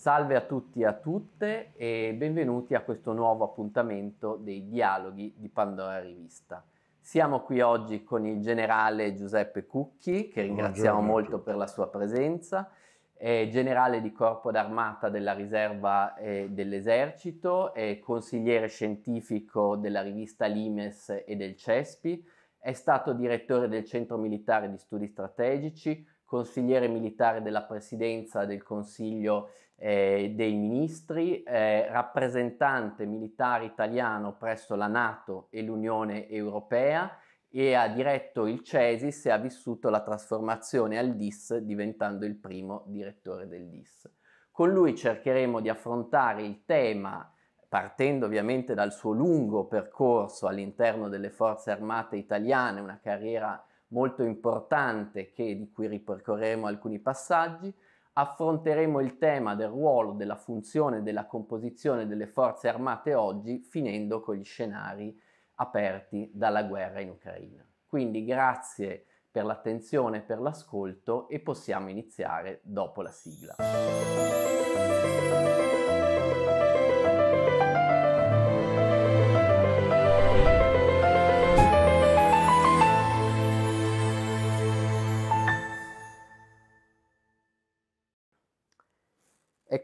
Salve a tutti e a tutte e benvenuti a questo nuovo appuntamento dei dialoghi di Pandora Rivista. Siamo qui oggi con il generale Giuseppe Cucchi, che ringraziamo molto per la sua presenza, è generale di corpo d'armata della riserva eh, dell'esercito, è consigliere scientifico della rivista Limes e del CESPI, è stato direttore del Centro Militare di Studi Strategici, consigliere militare della presidenza del Consiglio eh, dei ministri, eh, rappresentante militare italiano presso la Nato e l'Unione Europea e ha diretto il CESIS e ha vissuto la trasformazione al DIS diventando il primo direttore del DIS. Con lui cercheremo di affrontare il tema partendo ovviamente dal suo lungo percorso all'interno delle forze armate italiane, una carriera molto importante che, di cui ripercorreremo alcuni passaggi, affronteremo il tema del ruolo, della funzione e della composizione delle forze armate oggi, finendo con gli scenari aperti dalla guerra in Ucraina. Quindi grazie per l'attenzione e per l'ascolto e possiamo iniziare dopo la sigla.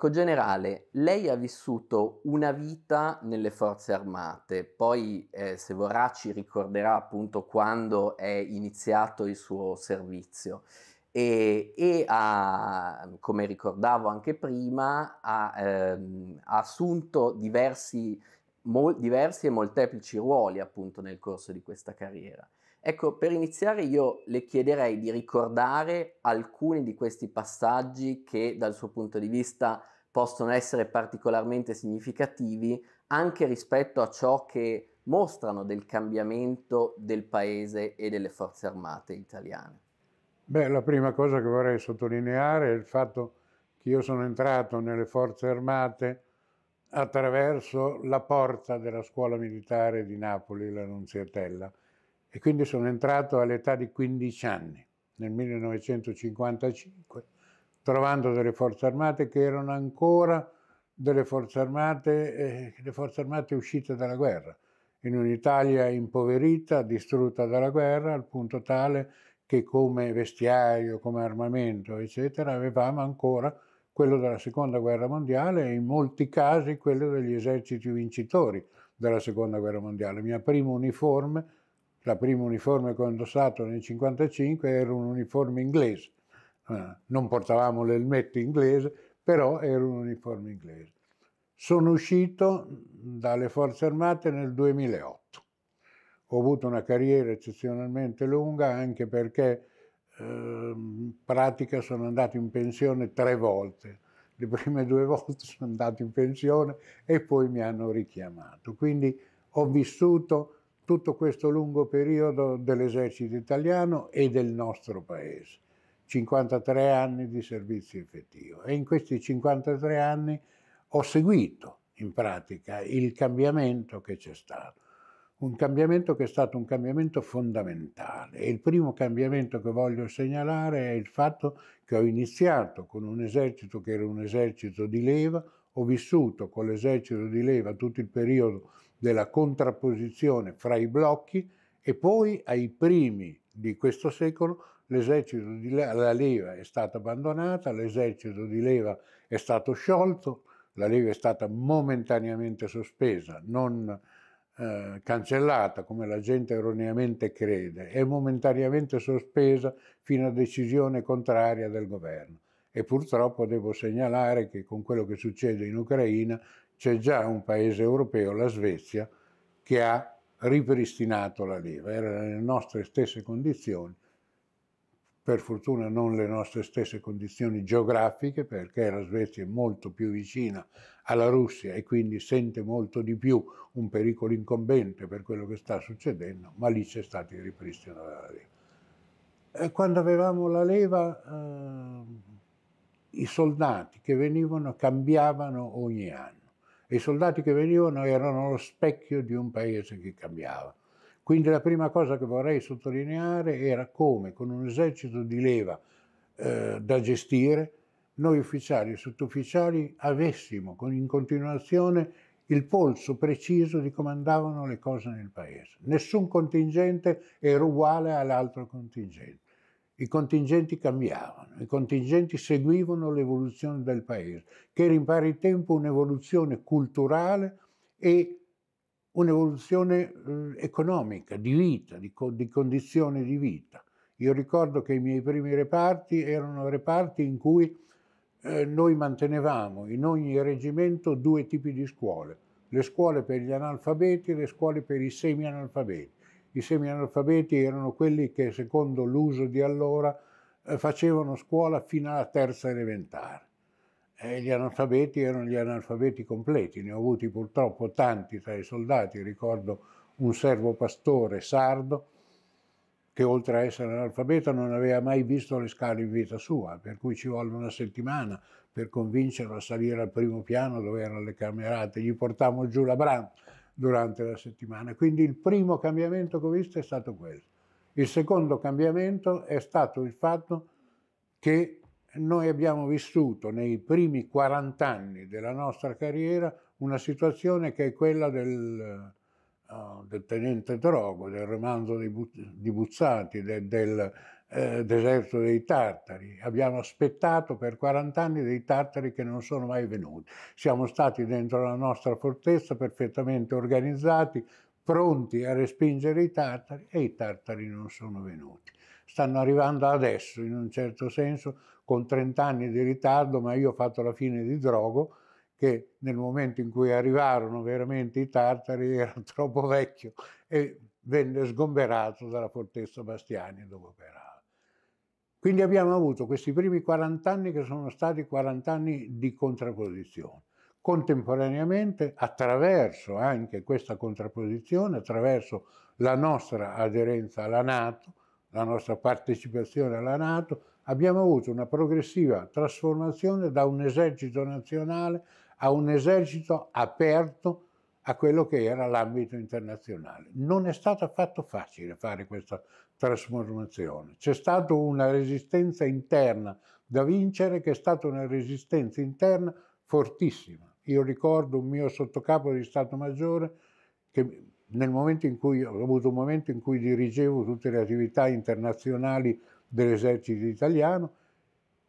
Ecco, generale, lei ha vissuto una vita nelle forze armate, poi eh, se vorrà ci ricorderà appunto quando è iniziato il suo servizio e, e ha, come ricordavo anche prima, ha, ehm, ha assunto diversi, mol, diversi e molteplici ruoli appunto nel corso di questa carriera. Ecco, per iniziare io le chiederei di ricordare alcuni di questi passaggi che dal suo punto di vista possono essere particolarmente significativi anche rispetto a ciò che mostrano del cambiamento del paese e delle forze armate italiane. Beh, la prima cosa che vorrei sottolineare è il fatto che io sono entrato nelle forze armate attraverso la porta della scuola militare di Napoli, la Nunziatella, e quindi sono entrato all'età di 15 anni, nel 1955 trovando delle forze armate che erano ancora delle forze armate, eh, le forze armate uscite dalla guerra, in un'Italia impoverita, distrutta dalla guerra, al punto tale che come vestiario, come armamento, eccetera, avevamo ancora quello della seconda guerra mondiale e in molti casi quello degli eserciti vincitori della seconda guerra mondiale. Mia prima uniforme, la prima uniforme che ho indossato nel 1955 era un uniforme inglese, eh, non portavamo l'elmetto inglese, però era un uniforme inglese. Sono uscito dalle forze armate nel 2008. Ho avuto una carriera eccezionalmente lunga anche perché ehm, in pratica sono andato in pensione tre volte. Le prime due volte sono andato in pensione e poi mi hanno richiamato. Quindi ho vissuto tutto questo lungo periodo dell'esercito italiano e del nostro paese. 53 anni di servizio effettivo e in questi 53 anni ho seguito in pratica il cambiamento che c'è stato. Un cambiamento che è stato un cambiamento fondamentale e il primo cambiamento che voglio segnalare è il fatto che ho iniziato con un esercito che era un esercito di leva, ho vissuto con l'esercito di leva tutto il periodo della contrapposizione fra i blocchi e poi ai primi di questo secolo l'esercito di leva, la leva è stata abbandonata, l'esercito di leva è stato sciolto, la leva è stata momentaneamente sospesa, non eh, cancellata come la gente erroneamente crede, è momentaneamente sospesa fino a decisione contraria del governo. E purtroppo devo segnalare che con quello che succede in Ucraina c'è già un paese europeo, la Svezia, che ha ripristinato la leva, era nelle nostre stesse condizioni per fortuna non le nostre stesse condizioni geografiche, perché la Svezia è molto più vicina alla Russia e quindi sente molto di più un pericolo incombente per quello che sta succedendo, ma lì c'è stato il ripristino della leva. E eh, quando avevamo la leva, eh, i soldati che venivano cambiavano ogni anno. I soldati che venivano erano lo specchio di un paese che cambiava quindi la prima cosa che vorrei sottolineare era come con un esercito di leva eh, da gestire, noi ufficiali e sottufficiali avessimo in continuazione il polso preciso di come andavano le cose nel paese. Nessun contingente era uguale all'altro contingente. I contingenti cambiavano, i contingenti seguivano l'evoluzione del paese, che era in pari tempo un'evoluzione culturale e un'evoluzione eh, economica, di vita, di, co di condizioni di vita. Io ricordo che i miei primi reparti erano reparti in cui eh, noi mantenevamo in ogni reggimento due tipi di scuole, le scuole per gli analfabeti e le scuole per i semianalfabeti. I semianalfabeti erano quelli che secondo l'uso di allora eh, facevano scuola fino alla terza elementare e eh, gli analfabeti erano gli analfabeti completi, ne ho avuti purtroppo tanti tra i soldati, ricordo un servo pastore sardo che oltre a essere analfabeto non aveva mai visto le scale in vita sua, per cui ci volle una settimana per convincerlo a salire al primo piano dove erano le camerate, gli portavamo giù la brand durante la settimana. Quindi il primo cambiamento che ho visto è stato questo. Il secondo cambiamento è stato il fatto che noi abbiamo vissuto nei primi 40 anni della nostra carriera una situazione che è quella del, uh, del tenente Drogo, del romanzo di, Bu di Buzzati, de del eh, deserto dei tartari. Abbiamo aspettato per 40 anni dei tartari che non sono mai venuti. Siamo stati dentro la nostra fortezza perfettamente organizzati, pronti a respingere i tartari e i tartari non sono venuti. Stanno arrivando adesso, in un certo senso, con 30 anni di ritardo, ma io ho fatto la fine di Drogo, che nel momento in cui arrivarono veramente i tartari era troppo vecchio e venne sgomberato dalla fortezza Bastiani dove operava. Quindi abbiamo avuto questi primi 40 anni che sono stati 40 anni di contrapposizione. Contemporaneamente, attraverso anche questa contrapposizione, attraverso la nostra aderenza alla Nato, la nostra partecipazione alla Nato, abbiamo avuto una progressiva trasformazione da un esercito nazionale a un esercito aperto a quello che era l'ambito internazionale. Non è stato affatto facile fare questa trasformazione, c'è stata una resistenza interna da vincere che è stata una resistenza interna fortissima. Io ricordo un mio sottocapo di Stato Maggiore che nel momento in cui ho avuto un momento in cui dirigevo tutte le attività internazionali dell'esercito italiano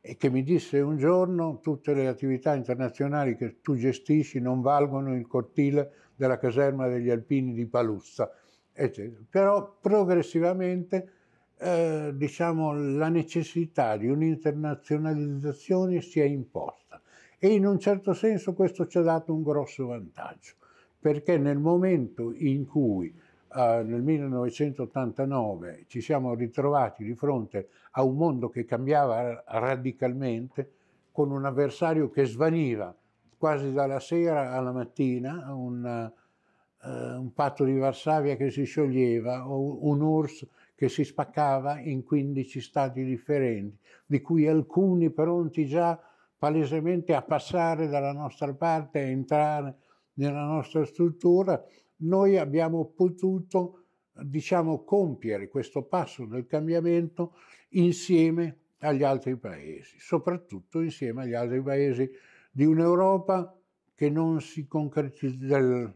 e che mi disse un giorno tutte le attività internazionali che tu gestisci non valgono il cortile della caserma degli alpini di Paluzza, eccetera. Però progressivamente eh, diciamo, la necessità di un'internazionalizzazione si è imposta e in un certo senso questo ci ha dato un grosso vantaggio, perché nel momento in cui eh, nel 1989 ci siamo ritrovati di fronte a un mondo che cambiava radicalmente con un avversario che svaniva quasi dalla sera alla mattina, un, eh, un patto di Varsavia che si scioglieva, un URSS che si spaccava in 15 stati differenti, di cui alcuni pronti già palesemente a passare dalla nostra parte, a entrare nella nostra struttura noi abbiamo potuto diciamo, compiere questo passo nel cambiamento insieme agli altri paesi, soprattutto insieme agli altri paesi di un'Europa che non si concretizzava,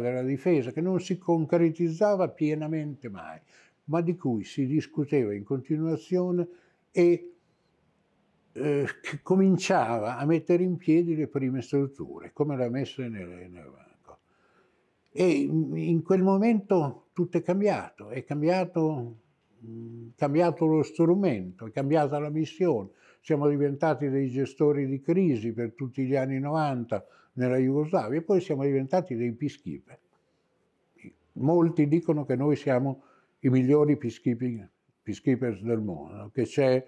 della difesa, che non si concretizzava pienamente mai, ma di cui si discuteva in continuazione e eh, che cominciava a mettere in piedi le prime strutture, come l'ha messa nelle, nelle e in quel momento tutto è cambiato, è cambiato, cambiato lo strumento, è cambiata la missione. Siamo diventati dei gestori di crisi per tutti gli anni 90 nella Jugoslavia e poi siamo diventati dei peacekeeper. Molti dicono che noi siamo i migliori peacekeepers del mondo, che c'è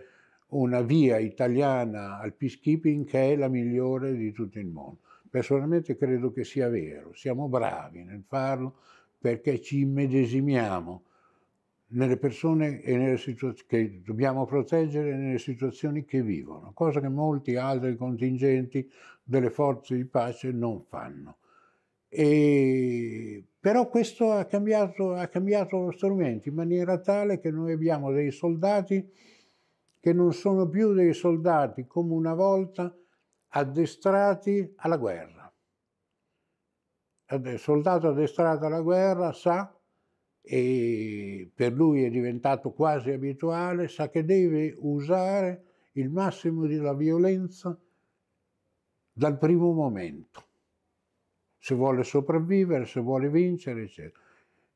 una via italiana al peacekeeping che è la migliore di tutto il mondo. Personalmente credo che sia vero, siamo bravi nel farlo perché ci immedesimiamo nelle persone che dobbiamo proteggere e nelle situazioni che vivono, cosa che molti altri contingenti delle forze di pace non fanno. E... Però questo ha cambiato, ha cambiato lo strumento in maniera tale che noi abbiamo dei soldati che non sono più dei soldati come una volta addestrati alla guerra. Il soldato addestrato alla guerra sa, e per lui è diventato quasi abituale, sa che deve usare il massimo della violenza dal primo momento, se vuole sopravvivere, se vuole vincere, eccetera.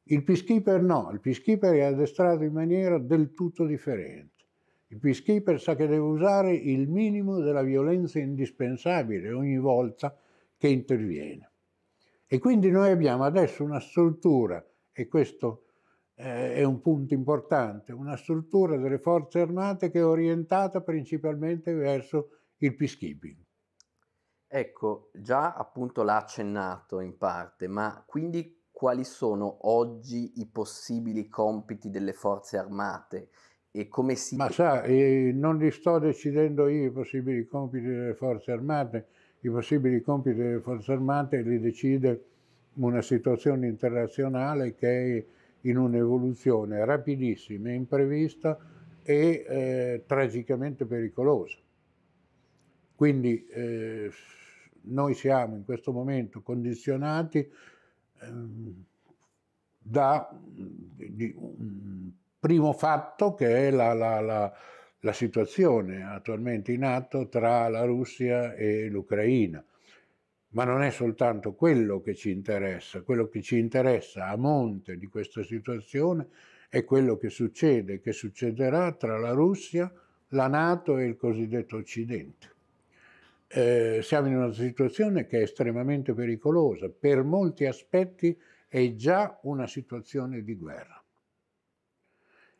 Il peacekeeper no, il peacekeeper è addestrato in maniera del tutto differente. Il peacekeeper sa che deve usare il minimo della violenza indispensabile ogni volta che interviene. E quindi noi abbiamo adesso una struttura, e questo eh, è un punto importante, una struttura delle forze armate che è orientata principalmente verso il peacekeeping. Ecco, già appunto l'ha accennato in parte, ma quindi quali sono oggi i possibili compiti delle forze armate? e come si... Ma sa, eh, non li sto decidendo io i possibili compiti delle forze armate, i possibili compiti delle forze armate li decide una situazione internazionale che è in un'evoluzione rapidissima, imprevista e eh, tragicamente pericolosa. Quindi eh, noi siamo in questo momento condizionati eh, da di, primo fatto che è la, la, la, la situazione attualmente in atto tra la Russia e l'Ucraina. Ma non è soltanto quello che ci interessa, quello che ci interessa a monte di questa situazione è quello che succede, che succederà tra la Russia, la Nato e il cosiddetto Occidente. Eh, siamo in una situazione che è estremamente pericolosa, per molti aspetti è già una situazione di guerra.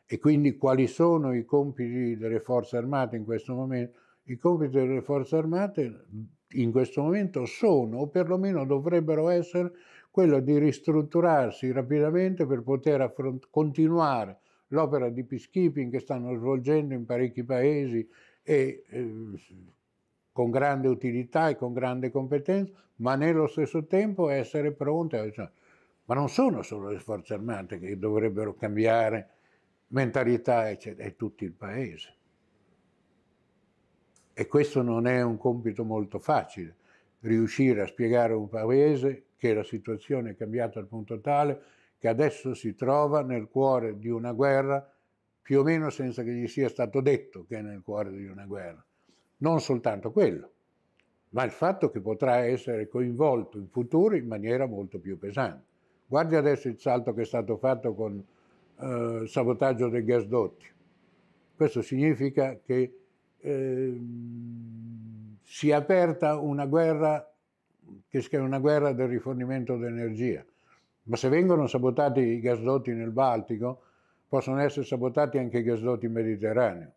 E quindi quali sono i compiti delle forze armate in questo momento? I compiti delle forze armate in questo momento sono, o perlomeno dovrebbero essere, quello di ristrutturarsi rapidamente per poter affront- continuare l'opera di peacekeeping che stanno svolgendo in parecchi paesi e eh, con grande utilità e con grande competenza, ma nello stesso tempo essere pronte a... Cioè, ma non sono solo le forze armate che dovrebbero cambiare mentalità è, è tutto il paese. E questo non è un compito molto facile, riuscire a spiegare a un paese che la situazione è cambiata al punto tale che adesso si trova nel cuore di una guerra più o meno senza che gli sia stato detto che è nel cuore di una guerra. Non soltanto quello, ma il fatto che potrà essere coinvolto in futuro in maniera molto più pesante. Guardi adesso il salto che è stato fatto con eh, sabotaggio dei gasdotti. Questo significa che eh, si è aperta una guerra che è una guerra del rifornimento d'energia. Ma se vengono sabotati i gasdotti nel Baltico, possono essere sabotati anche i gasdotti mediterranei.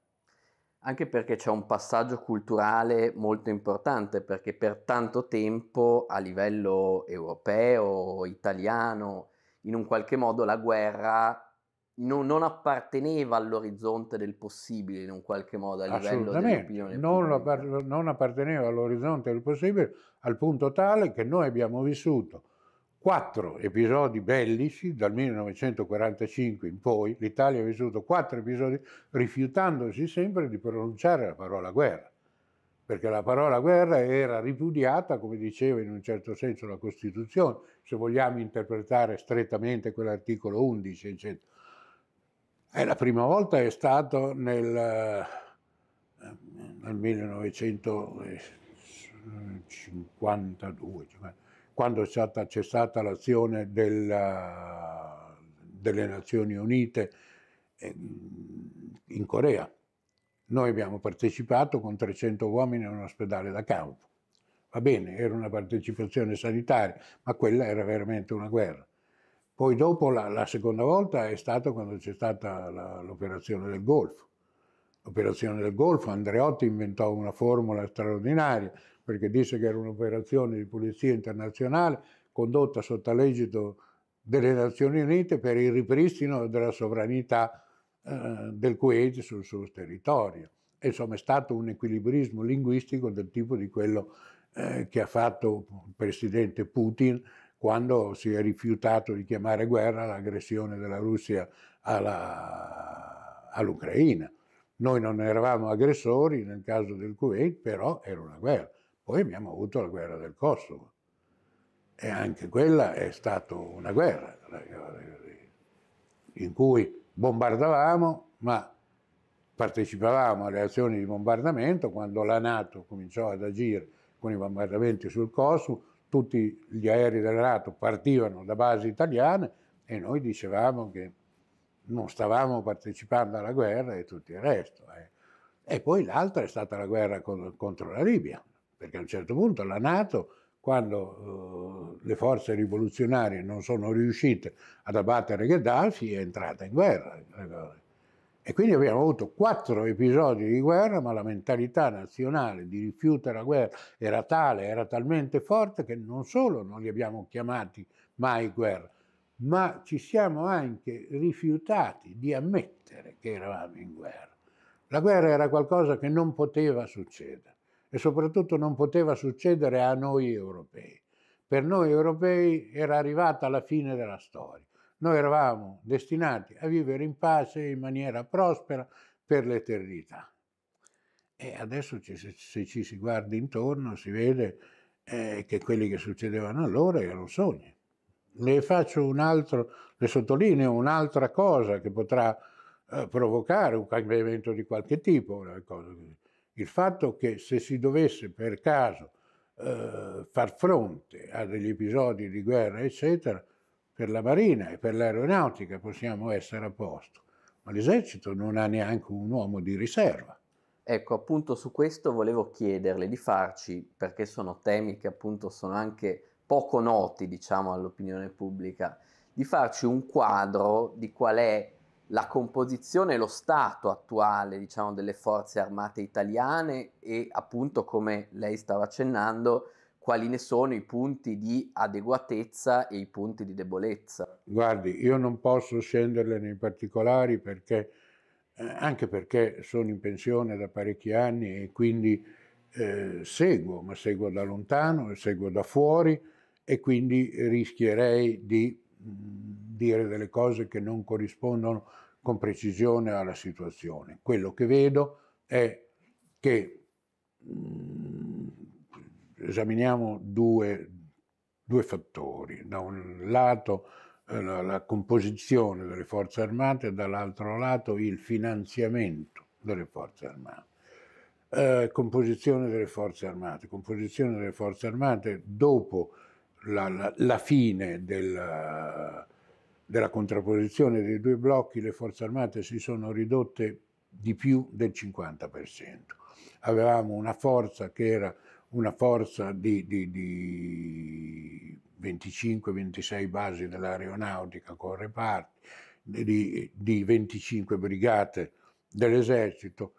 Anche perché c'è un passaggio culturale molto importante, perché per tanto tempo a livello europeo, italiano, in un qualche modo la guerra non, non apparteneva all'orizzonte del possibile in un qualche modo a livello dell'opinione non, appart- non apparteneva all'orizzonte del possibile al punto tale che noi abbiamo vissuto quattro episodi bellici dal 1945 in poi, l'Italia ha vissuto quattro episodi rifiutandosi sempre di pronunciare la parola guerra, perché la parola guerra era ripudiata, come diceva in un certo senso la Costituzione, se vogliamo interpretare strettamente quell'articolo 11, eccetera. Eh, la prima volta è stato nel, eh, nel 1952, cioè, quando è stata cessata l'azione della, delle Nazioni Unite eh, in Corea. Noi abbiamo partecipato con 300 uomini a un ospedale da campo. Va bene, era una partecipazione sanitaria, ma quella era veramente una guerra. Poi dopo la, la seconda volta è stata quando c'è stata la, l'operazione del Golfo. L'operazione del Golfo, Andreotti inventò una formula straordinaria perché disse che era un'operazione di polizia internazionale condotta sotto l'egito delle Nazioni Unite per il ripristino della sovranità eh, del Kuwait sul suo territorio. E, insomma, è stato un equilibrismo linguistico del tipo di quello eh, che ha fatto il presidente Putin quando si è rifiutato di chiamare guerra l'aggressione della Russia all'Ucraina. Noi non eravamo aggressori nel caso del Kuwait, però era una guerra. Poi abbiamo avuto la guerra del Kosovo e anche quella è stata una guerra in cui bombardavamo, ma partecipavamo alle azioni di bombardamento quando la Nato cominciò ad agire con i bombardamenti sul Kosovo, tutti gli aerei della Nato partivano da basi italiane e noi dicevamo che non stavamo partecipando alla guerra e tutto il resto. Eh. E poi l'altra è stata la guerra contro la Libia, perché a un certo punto la Nato, quando eh, le forze rivoluzionarie non sono riuscite ad abbattere Gheddafi, è entrata in guerra. Eh, e quindi abbiamo avuto quattro episodi di guerra, ma la mentalità nazionale di rifiuto alla guerra era tale, era talmente forte che non solo non li abbiamo chiamati mai guerra, ma ci siamo anche rifiutati di ammettere che eravamo in guerra. La guerra era qualcosa che non poteva succedere e soprattutto non poteva succedere a noi europei. Per noi europei era arrivata la fine della storia noi eravamo destinati a vivere in pace, in maniera prospera, per l'eternità. E adesso se ci si guarda intorno si vede eh, che quelli che succedevano allora erano sogni. Le faccio un altro, le sottolineo un'altra cosa che potrà eh, provocare un cambiamento di qualche tipo. Il fatto che se si dovesse per caso eh, far fronte a degli episodi di guerra, eccetera, per la marina e per l'aeronautica possiamo essere a posto, ma l'esercito non ha neanche un uomo di riserva. Ecco, appunto su questo volevo chiederle di farci, perché sono temi che appunto sono anche poco noti, diciamo, all'opinione pubblica, di farci un quadro di qual è la composizione e lo stato attuale, diciamo, delle forze armate italiane e appunto, come lei stava accennando, quali ne sono i punti di adeguatezza e i punti di debolezza. Guardi, io non posso scenderle nei particolari perché, eh, anche perché sono in pensione da parecchi anni e quindi eh, seguo, ma seguo da lontano e seguo da fuori e quindi rischierei di mm, dire delle cose che non corrispondono con precisione alla situazione. Quello che vedo è che mm, esaminiamo due, due fattori. Da un lato eh, la composizione delle forze armate e dall'altro lato il finanziamento delle forze armate. Eh, composizione delle forze armate. Composizione delle forze armate dopo la, la, la fine della, della contrapposizione dei due blocchi, le forze armate si sono ridotte di più del 50%. Avevamo una forza che era una forza di, di, di 25-26 basi dell'aeronautica con reparti, di, di 25 brigate dell'esercito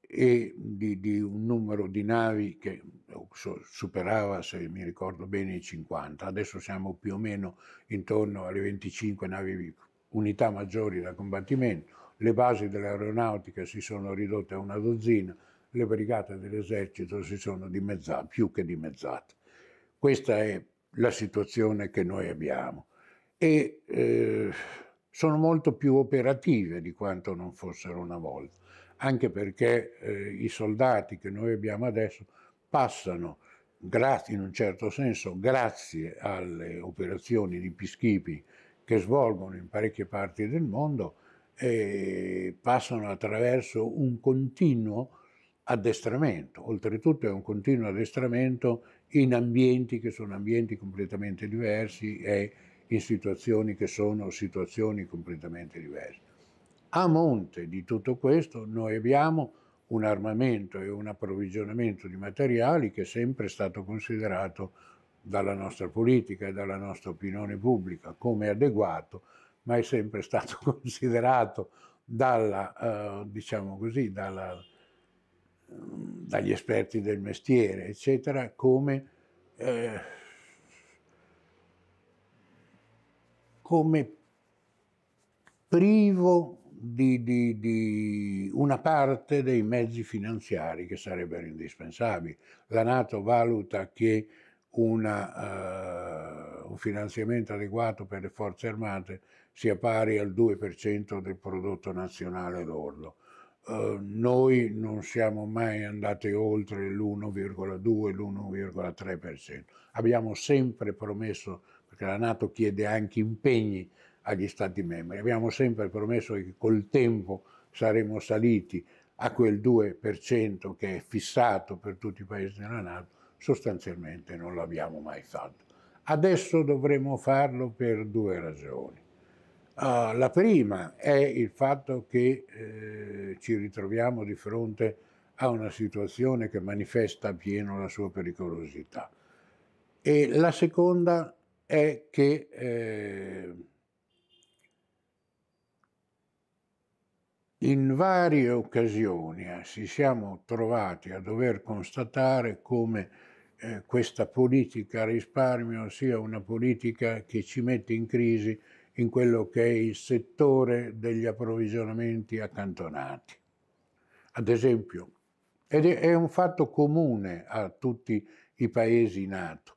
e di, di, un numero di navi che oh, superava, se mi ricordo bene, i 50. Adesso siamo più o meno intorno alle 25 navi, unità maggiori da combattimento. Le basi dell'aeronautica si sono ridotte a una dozzina, le brigate dell'esercito si sono dimezzate, più che dimezzate. Questa è la situazione che noi abbiamo e eh, sono molto più operative di quanto non fossero una volta, anche perché eh, i soldati che noi abbiamo adesso passano, grazie, in un certo senso, grazie alle operazioni di pischipi che svolgono in parecchie parti del mondo, eh, passano attraverso un continuo addestramento, oltretutto è un continuo addestramento in ambienti che sono ambienti completamente diversi e in situazioni che sono situazioni completamente diverse. A monte di tutto questo noi abbiamo un armamento e un approvvigionamento di materiali che è sempre stato considerato dalla nostra politica e dalla nostra opinione pubblica come adeguato, ma è sempre stato considerato dalla, eh, diciamo così, dalla, Ehm, dagli esperti del mestiere, eccetera, come, eh, come privo di, di, di, una parte dei mezzi finanziari che sarebbero indispensabili. La Nato valuta che una, uh, un finanziamento adeguato per le forze armate sia pari al 2% del prodotto nazionale lordo. Ehm, noi non siamo mai andati oltre l'1,2, l'1,3%. Abbiamo sempre promesso, perché la Nato chiede anche impegni agli Stati membri, abbiamo sempre promesso che col tempo saremmo saliti a quel 2% che è fissato per tutti i paesi della Nato, sostanzialmente non l'abbiamo mai fatto. Adesso dovremo farlo per due ragioni. Uh, la prima è il fatto che eh, ci ritroviamo di fronte a una situazione che manifesta pieno la sua pericolosità. E la seconda è che eh, in varie occasioni eh, ci siamo trovati a dover constatare come eh, questa politica risparmio sia una politica che ci mette in crisi in quello che è il settore degli approvvigionamenti accantonati. Ad esempio, ed è un fatto comune a tutti i paesi NATO,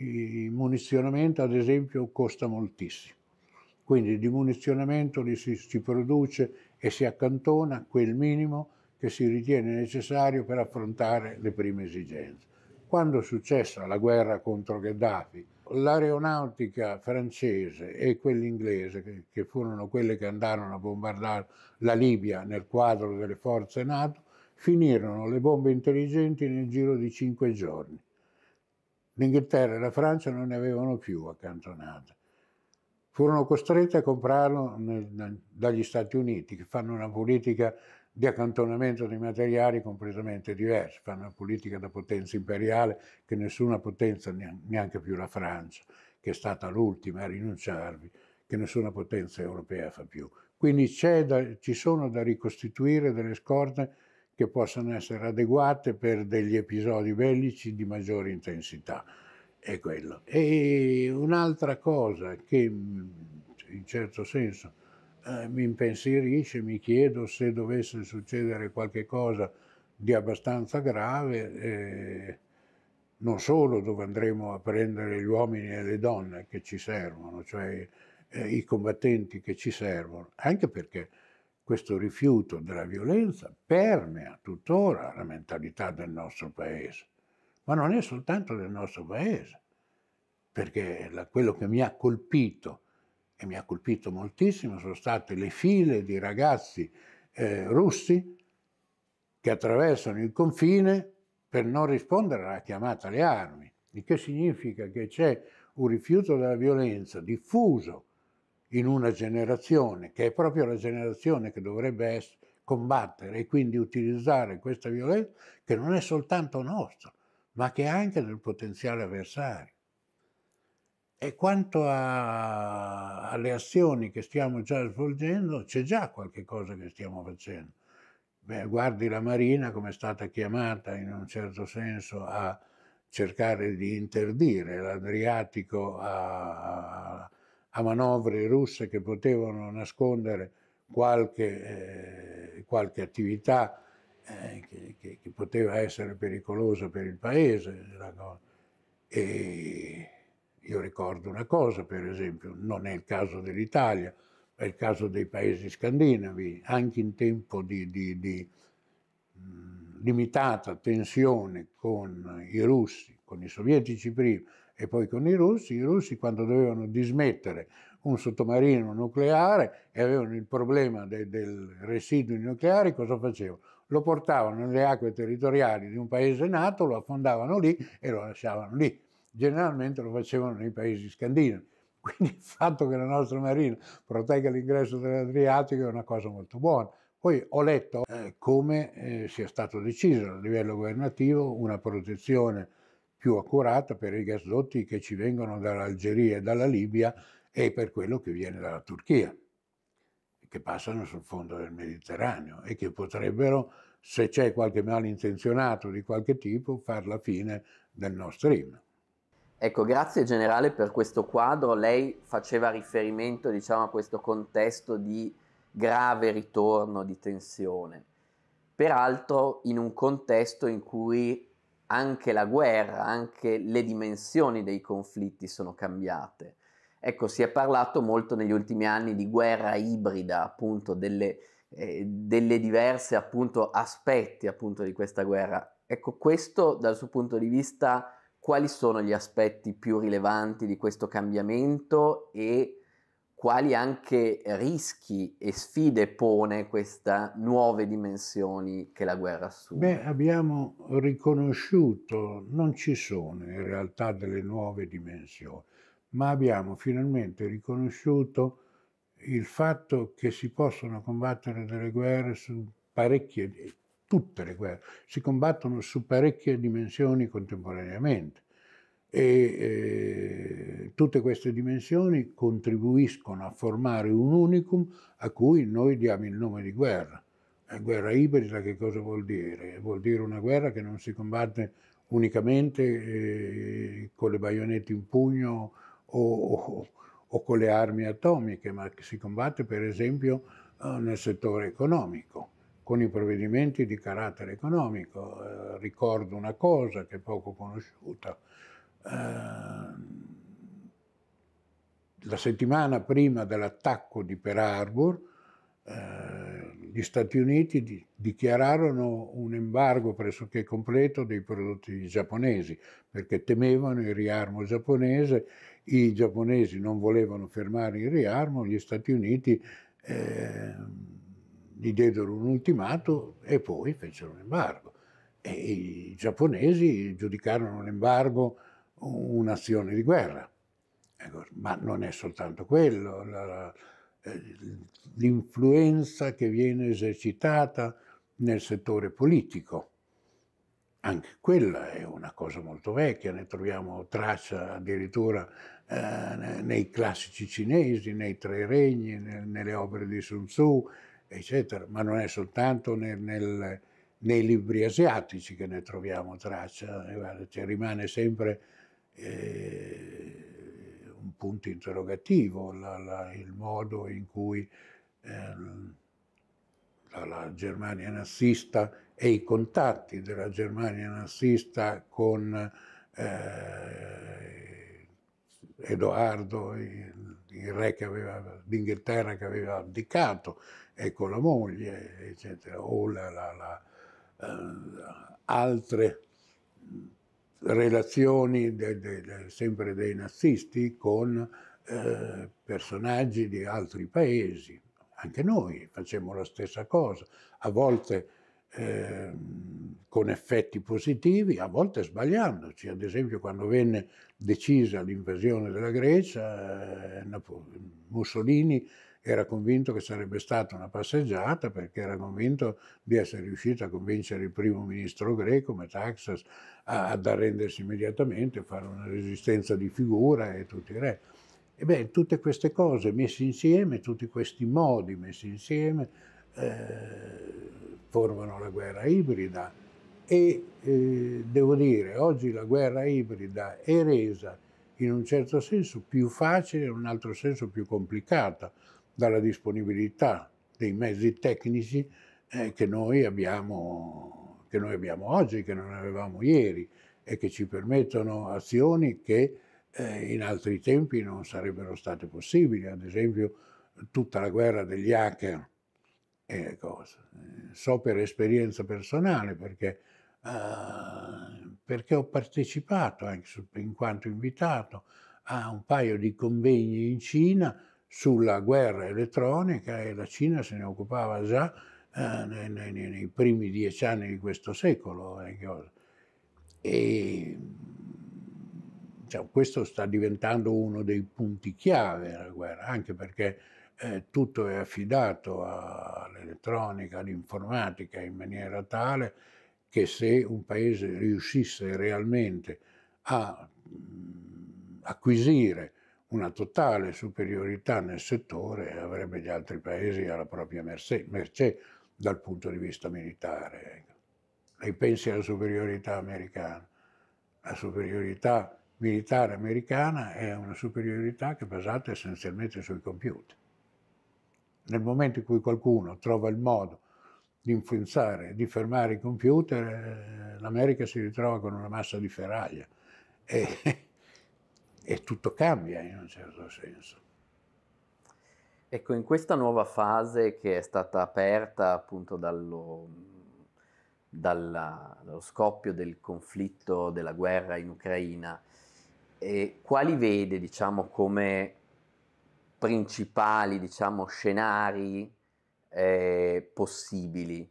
il munizionamento ad esempio costa moltissimo, quindi di munizionamento si, si produce e si accantona quel minimo che si ritiene necessario per affrontare le prime esigenze. Quando è successa la guerra contro Gheddafi l'aeronautica francese e quella inglese, che, che furono quelle che andarono a bombardare la Libia nel quadro delle forze NATO, finirono le bombe intelligenti nel giro di cinque giorni. L'Inghilterra e la Francia non ne avevano più accantonate. Furono costrette a comprarlo nel, dagli Stati Uniti, che fanno una politica di accantonamento dei materiali completamente diversi, fanno una politica da potenza imperiale che nessuna potenza, neanche più la Francia, che è stata l'ultima a rinunciarvi, che nessuna potenza europea fa più. Quindi da, ci sono da ricostituire delle scorte che possano essere adeguate per degli episodi bellici di maggiore intensità. È quello. E un'altra cosa che in certo senso eh, mi impensierisce, mi chiedo se dovesse succedere qualcosa di abbastanza grave, eh, non solo dove andremo a prendere gli uomini e le donne che ci servono, cioè eh, i combattenti che ci servono, anche perché questo rifiuto della violenza permea tuttora la mentalità del nostro paese, ma non è soltanto del nostro paese, perché la, quello che mi ha colpito e mi ha colpito moltissimo sono state le file di ragazzi eh, russi che attraversano il confine per non rispondere alla chiamata alle armi, il che significa che c'è un rifiuto della violenza diffuso in una generazione che è proprio la generazione che dovrebbe essere, combattere e quindi utilizzare questa violenza che non è soltanto nostra, ma che è anche del potenziale avversario. E quanto a, alle azioni che stiamo già svolgendo, c'è già qualche cosa che stiamo facendo. Beh, guardi la Marina come è stata chiamata in un certo senso a cercare di interdire l'Adriatico a, a manovre russe che potevano nascondere qualche, eh, qualche attività eh, che, che, che, poteva essere pericolosa per il paese. E, io ricordo una cosa, per esempio, non è il caso dell'Italia, è il caso dei paesi scandinavi, anche in tempo di, di, di mh, limitata tensione con i russi, con i sovietici prima e poi con i russi, i russi quando dovevano dismettere un sottomarino nucleare e avevano il problema de, del residuo nucleare, cosa facevano? Lo portavano nelle acque territoriali di un paese nato, lo affondavano lì e lo lasciavano lì generalmente lo facevano nei paesi scandinavi. Quindi il fatto che la nostra marina protegga l'ingresso dell'Adriatico è una cosa molto buona. Poi ho letto eh, come eh, sia stato deciso a livello governativo una protezione più accurata per i gasdotti che ci vengono dall'Algeria e dalla Libia e per quello che viene dalla Turchia, che passano sul fondo del Mediterraneo e che potrebbero, se c'è qualche malintenzionato di qualche tipo, far la fine del Nord Stream. Ecco, grazie generale per questo quadro. Lei faceva riferimento diciamo, a questo contesto di grave ritorno di tensione, peraltro in un contesto in cui anche la guerra, anche le dimensioni dei conflitti sono cambiate. Ecco, si è parlato molto negli ultimi anni di guerra ibrida, appunto, delle, eh, delle diverse appunto, aspetti appunto, di questa guerra. Ecco, questo dal suo punto di vista quali sono gli aspetti più rilevanti di questo cambiamento e quali anche rischi e sfide pone queste nuove dimensioni che la guerra assume? Beh, abbiamo riconosciuto, non ci sono in realtà delle nuove dimensioni, ma abbiamo finalmente riconosciuto il fatto che si possono combattere delle guerre su parecchie tutte le guerre, si combattono su parecchie dimensioni contemporaneamente e eh, tutte queste dimensioni contribuiscono a formare un unicum a cui noi diamo il nome di guerra. La guerra ibrida che cosa vuol dire? Vuol dire una guerra che non si combatte unicamente eh, con le baionette in pugno o, o, o, con le armi atomiche, ma che si combatte per esempio eh, nel settore economico con i provvedimenti di carattere economico. Eh, ricordo una cosa che è poco conosciuta. Eh, la settimana prima dell'attacco di Pearl Harbor, eh, gli Stati Uniti di, dichiararono un embargo pressoché completo dei prodotti giapponesi perché temevano il riarmo giapponese, i giapponesi non volevano fermare il riarmo, gli Stati Uniti eh, gli diedero un ultimato e poi fecero un embargo. E i giapponesi giudicarono l'embargo un'azione di guerra. Ecco, ma non è soltanto quello, eh, l'influenza che viene esercitata nel settore politico. Anche quella è una cosa molto vecchia, ne troviamo traccia addirittura eh, nei classici cinesi, nei Tre Regni, nel, nelle opere di Sun Tzu, eccetera, ma non è soltanto nel, nel, nei libri asiatici che ne troviamo traccia, eh, cioè rimane sempre eh, un punto interrogativo la, la, il modo in cui eh, la, la Germania nazista e i contatti della Germania nazista con eh, Edoardo, il, il re che aveva, d'Inghilterra che aveva abdicato e con la moglie, eccetera, o la, la, la, eh, altre relazioni de, de, de, sempre dei nazisti con eh, personaggi di altri paesi. Anche noi facciamo la stessa cosa. A volte Ehm, con effetti positivi, a volte sbagliandoci, ad esempio quando venne decisa l'invasione della Grecia, eh, Mussolini era convinto che sarebbe stata una passeggiata perché era convinto di essere riuscito a convincere il primo ministro greco, Metaxas, ad arrendersi immediatamente, a fare una resistenza di figura e tutti i re. E tutte queste cose messe insieme, tutti questi modi messi insieme, eh, formano la guerra ibrida e eh, devo dire oggi la guerra ibrida è resa in un certo senso più facile, in un altro senso più complicata dalla disponibilità dei mezzi tecnici eh, che, noi abbiamo, che noi abbiamo oggi, che non avevamo ieri e che ci permettono azioni che eh, in altri tempi non sarebbero state possibili, ad esempio tutta la guerra degli hacker eh, eh, so per esperienza personale perché, eh, perché ho partecipato anche su, in quanto invitato a un paio di convegni in Cina sulla guerra elettronica e la Cina se ne occupava già eh, nei, nei, nei, primi dieci anni di questo secolo. Eh, e, cioè, questo sta diventando uno dei punti chiave della guerra, anche perché eh, tutto è affidato all'elettronica, all'informatica in maniera tale che se un paese riuscisse realmente a mh, mm, acquisire una totale superiorità nel settore avrebbe gli altri paesi alla propria mercé, mercé dal punto di vista militare. Lei pensi alla superiorità americana. La superiorità militare americana è una superiorità che è basata essenzialmente sui computer. Nel momento in cui qualcuno trova il modo di influenzare, di fermare i computer, eh, l'America si ritrova con una massa di ferraglia e, e tutto cambia in un certo senso. Ecco, in questa nuova fase che è stata aperta appunto dallo, dalla, dallo scoppio del conflitto, della guerra in Ucraina, eh, quali vede diciamo, come principali diciamo, scenari eh, possibili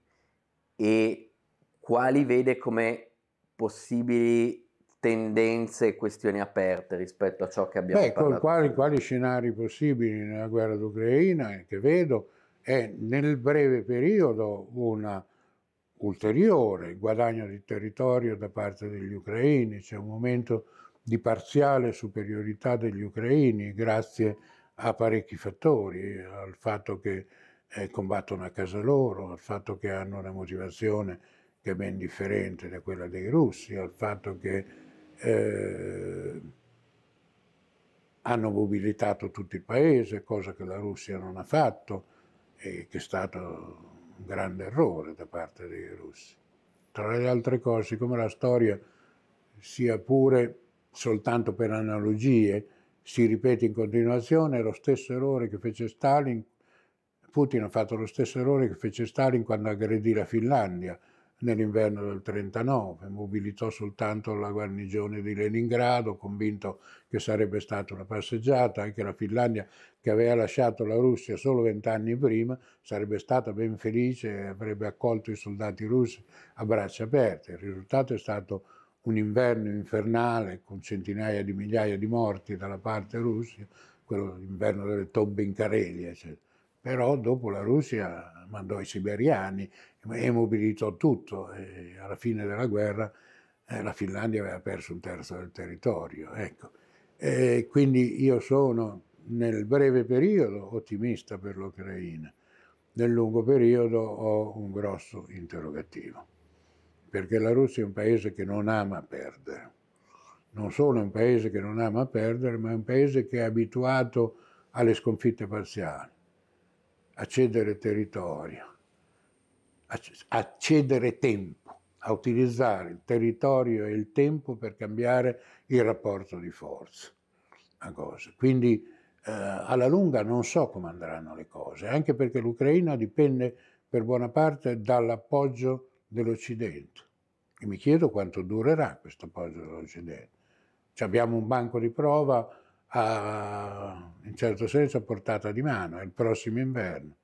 e quali vede come possibili tendenze e questioni aperte rispetto a ciò che abbiamo Beh, parlato. Quali, quali scenari possibili nella guerra d'Ucraina eh, che vedo è nel breve periodo un ulteriore guadagno di territorio da parte degli ucraini, c'è un momento di parziale superiorità degli ucraini grazie a a parecchi fattori, al fatto che eh, combattono a casa loro, al fatto che hanno una motivazione che è ben differente da quella dei russi, al fatto che eh, hanno mobilitato tutto il paese, cosa che la Russia non ha fatto e che è stato un grande errore da parte dei russi. Tra le altre cose, siccome la storia sia pure soltanto per analogie, si ripete in continuazione, lo stesso errore che fece Stalin, Putin ha fatto lo stesso errore che fece Stalin quando aggredì la Finlandia nell'inverno del 1939, mobilitò soltanto la guarnigione di Leningrado, convinto che sarebbe stata una passeggiata anche la Finlandia, che aveva lasciato la Russia solo vent'anni prima, sarebbe stata ben felice e avrebbe accolto i soldati russi a braccia aperte. Il risultato è stato un inverno infernale con centinaia di migliaia di morti dalla parte russa, quello l'inverno delle tombe in Carelia, eccetera. Però dopo la Russia mandò i siberiani e mobilitò tutto e alla fine della guerra eh, la Finlandia aveva perso un terzo del territorio. Ecco. E quindi io sono nel breve periodo ottimista per l'Ucraina, nel lungo periodo ho un grosso interrogativo perché la Russia è un paese che non ama perdere. Non solo è un paese che non ama perdere, ma è un paese che è abituato alle sconfitte parziali, a cedere territorio, a cedere tempo, a utilizzare il territorio e il tempo per cambiare il rapporto di forza. Cosa. Quindi eh, alla lunga non so come andranno le cose, anche perché l'Ucraina dipende per buona parte dall'appoggio dell'Occidente. E mi chiedo quanto durerà questo appoggio dell'Occidente. Abbiamo un banco di prova a, in certo senso a portata di mano, è il prossimo inverno.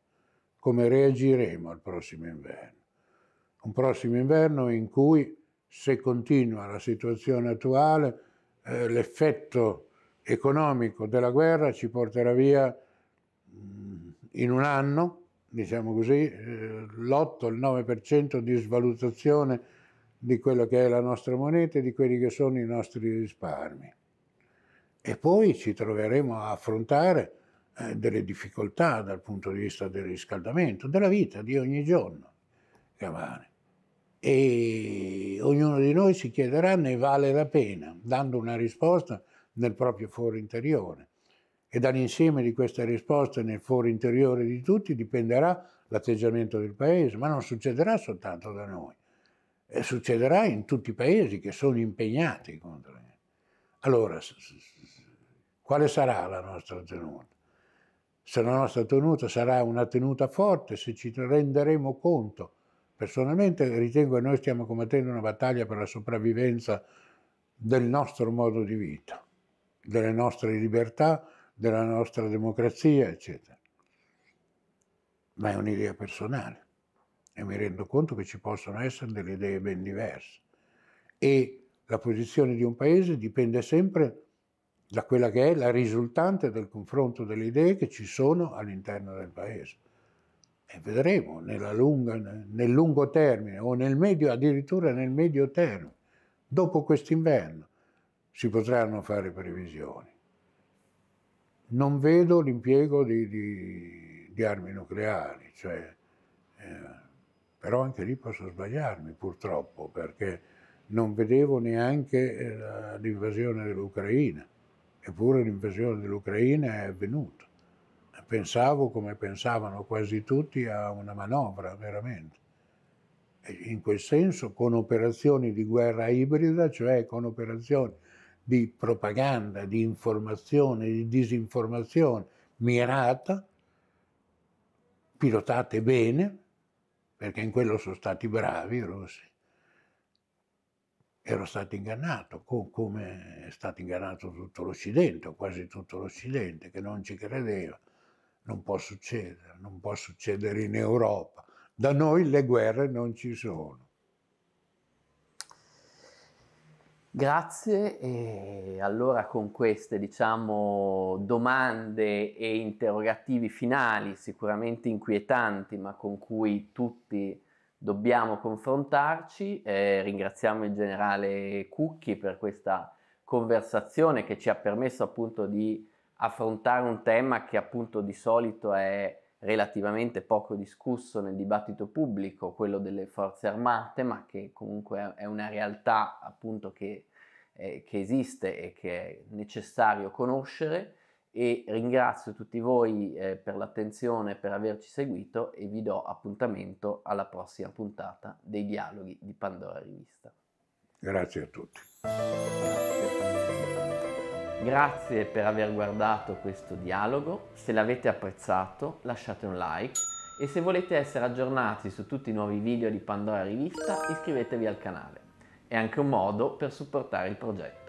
Come reagiremo al prossimo inverno? Un prossimo inverno in cui, se continua la situazione attuale, eh, l'effetto economico della guerra ci porterà via mh, mm, in un anno diciamo così, eh, l'8, il 9% di svalutazione di quello che è la nostra moneta e di quelli che sono i nostri risparmi. E poi ci troveremo a affrontare eh, delle difficoltà dal punto di vista del riscaldamento, della vita di ogni giorno, Cavani. E ognuno di noi si chiederà ne vale la pena, dando una risposta nel proprio foro interiore e dall'insieme di queste risposte nel foro interiore di tutti dipenderà l'atteggiamento del Paese, ma non succederà soltanto da noi, e eh, succederà in tutti i Paesi che sono impegnati contro. Noi. Allora, quale sarà la nostra tenuta? Se la nostra tenuta sarà una tenuta forte, se ci renderemo conto, personalmente ritengo che noi stiamo combattendo una battaglia per la sopravvivenza del nostro modo di vita, delle nostre libertà, della nostra democrazia, eccetera. Ma è un'idea personale e mi rendo conto che ci possono essere delle idee ben diverse. E la posizione di un paese dipende sempre da quella che è la risultante del confronto delle idee che ci sono all'interno del paese. E vedremo lunga, nel lungo termine o nel medio, addirittura nel medio termine, dopo quest'inverno, si potranno fare previsioni non vedo l'impiego di, di, di, armi nucleari, cioè, eh, però anche lì posso sbagliarmi purtroppo perché non vedevo neanche eh, l'invasione dell'Ucraina, eppure l'invasione dell'Ucraina è avvenuta. Pensavo, come pensavano quasi tutti, a una manovra veramente. E in quel senso con operazioni di guerra ibrida, cioè con operazioni di propaganda, di informazione, di disinformazione mirata, pilotate bene, perché in quello sono stati bravi i russi. Ero stato ingannato, come è stato ingannato tutto l'Occidente, o quasi tutto l'Occidente, che non ci credeva. Non può succedere, non può succedere in Europa. Da noi le guerre non ci sono. Grazie e allora con queste diciamo, domande e interrogativi finali sicuramente inquietanti ma con cui tutti dobbiamo confrontarci eh, ringraziamo il generale Cucchi per questa conversazione che ci ha permesso appunto di affrontare un tema che appunto di solito è relativamente poco discusso nel dibattito pubblico, quello delle forze armate, ma che comunque è una realtà appunto che, eh, che esiste e che è necessario conoscere e ringrazio tutti voi eh, per l'attenzione, per averci seguito e vi do appuntamento alla prossima puntata dei dialoghi di Pandora Rivista. Grazie a tutti. Grazie. Grazie per aver guardato questo dialogo, se l'avete apprezzato lasciate un like e se volete essere aggiornati su tutti i nuovi video di Pandora Rivista iscrivetevi al canale. È anche un modo per supportare il progetto.